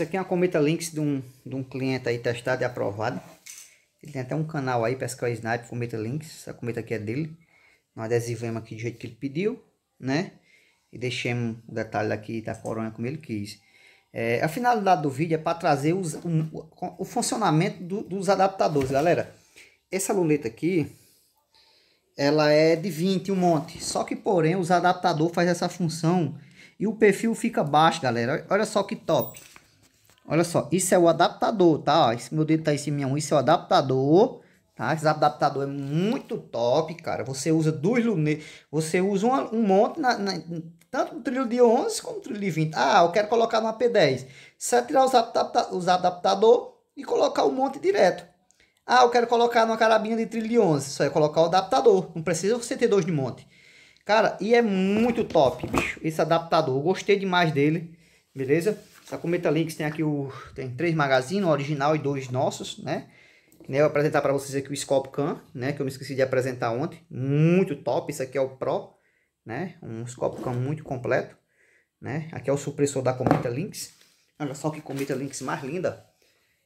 Isso aqui é uma cometa links de um, de um cliente aí testado e aprovado. Ele tem até um canal aí, Pescal Snipe, Cometa Links. Essa cometa aqui é dele. Nós adesivamos aqui do jeito que ele pediu, né? E deixemos o detalhe aqui da coronha como ele quis. É, é, a finalidade do vídeo é para trazer os, um, o funcionamento do, dos adaptadores, galera. Essa luneta aqui, ela é de 20, um monte. Só que, porém, os adaptador faz essa função e o perfil fica baixo, galera. Olha só que top. Olha só, isso é o adaptador, tá? Ó, esse meu dedo tá em cima, isso é o adaptador, tá? Esse adaptador é muito top, cara. Você usa dois lunetas, você usa uma, um monte, na, na, tanto no trilho de 11 como no trilho de 20. Ah, eu quero colocar na P10. Você vai tirar os, adapta, os adaptador e colocar um monte direto. Ah, eu quero colocar numa carabina de trilho de 11. Só é colocar o adaptador. Não precisa você ter dois de monte. Cara, e é muito top, bicho, esse adaptador. Eu gostei demais dele, beleza? A Cometa Links tem aqui o tem três magazines, original e dois nossos, né? né eu vou apresentar para vocês aqui o Scope Cam, né? Que eu me esqueci de apresentar ontem. Muito top, isso aqui é o Pro, né? Um Scope Cam muito completo, né? Aqui é o supressor da Cometa Links. Olha só que Cometa Links mais linda.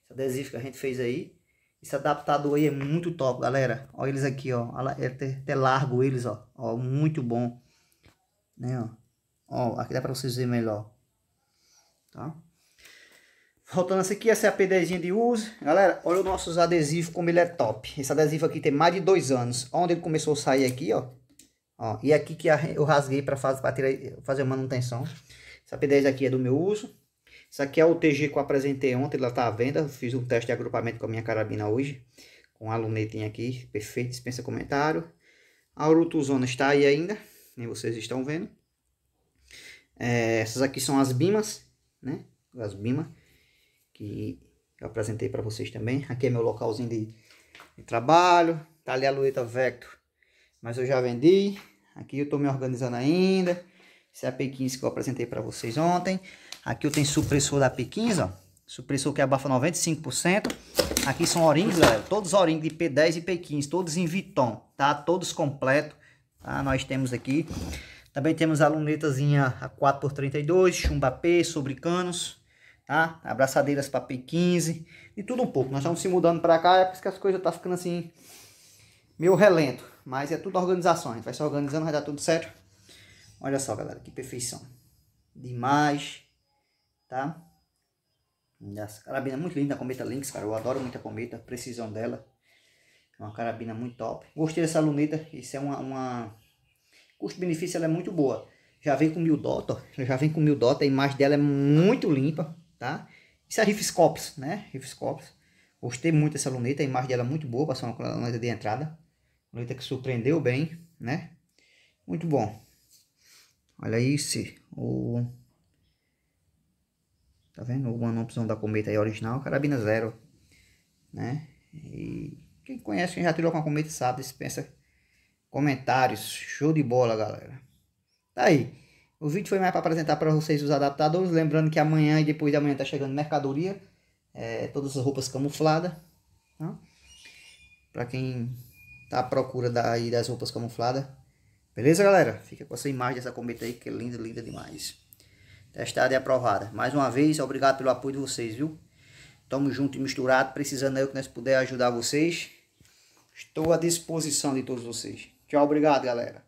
Esse adesivo que a gente fez aí. Esse adaptador aí é muito top, galera. Olha eles aqui, ó. É até largo eles, ó. ó muito bom. Né, ó. Ó, aqui dá para vocês verem melhor. Tá? Voltando essa aqui, essa é a P10 de uso. Galera, olha os nossos adesivos como ele é top. Esse adesivo aqui tem mais de dois anos. Onde ele começou a sair aqui, ó. ó e é aqui que eu rasguei para fazer, pra fazer manutenção. Essa P10 aqui é do meu uso. Isso aqui é o TG que eu apresentei ontem, ela tá à venda. fiz um teste de agrupamento com a minha carabina hoje. Com a lunetinha aqui, perfeito, dispensa comentário. A Urutuzona está aí ainda, nem vocês estão vendo. É, essas aqui são as bimas né? As Bima, que eu apresentei para vocês também. Aqui é meu localzinho de, de trabalho. Tá ali a Lueta Vector, mas eu já vendi. Aqui eu tô me organizando ainda. Esse é a P15 que eu apresentei para vocês ontem. Aqui eu tenho supressor da P15, ó. Supressor que abafa 95%. Aqui são o galera. Todos O-rings de P10 e P15. Todos em Viton, tá? Todos completo. Tá? Nós temos aqui. Também temos a lunetazinha a 4x32, chumbapê, sobre canos, tá? Abraçadeiras para P15 e tudo um pouco. Nós estamos se mudando para cá, é por isso que as coisas tá ficando assim meio relento, mas é tudo organização, a gente vai se organizando, vai dar tudo certo. Olha só, galera, que perfeição. Demais, tá? Essa carabina é muito linda, a Cometa Lynx, cara, eu adoro muito a Cometa, a precisão dela. É uma carabina muito top. Gostei dessa luneta, isso é uma, uma custo-benefício ela é muito boa. Já vem com mil dota, já vem com mil dota, a imagem dela é muito limpa, tá? Isso é Rifscopes, né? Rifscopes. Gostei muito dessa luneta, a imagem dela é muito boa, passou uma luneta de entrada. Luneta que surpreendeu bem, né? Muito bom. Olha isso, o... Tá vendo? não manopsão da cometa aí original, carabina zero, né? E quem conhece, quem já tirou com a cometa sabe, se pensa comentários. Show de bola, galera. Tá aí. O vídeo foi mais para apresentar para vocês os adaptadores. Lembrando que amanhã e depois de amanhã tá chegando mercadoria. É, todas as roupas camufladas. Tá? Para quem tá à procura daí das roupas camufladas. Beleza, galera? Fica com essa imagem dessa cometa aí que é linda, linda demais. Testada e aprovada. Mais uma vez, obrigado pelo apoio de vocês, viu? Tamo junto e misturado. Precisando aí o que nós puder ajudar vocês. Estou à disposição de todos vocês. Tchau, obrigado, galera.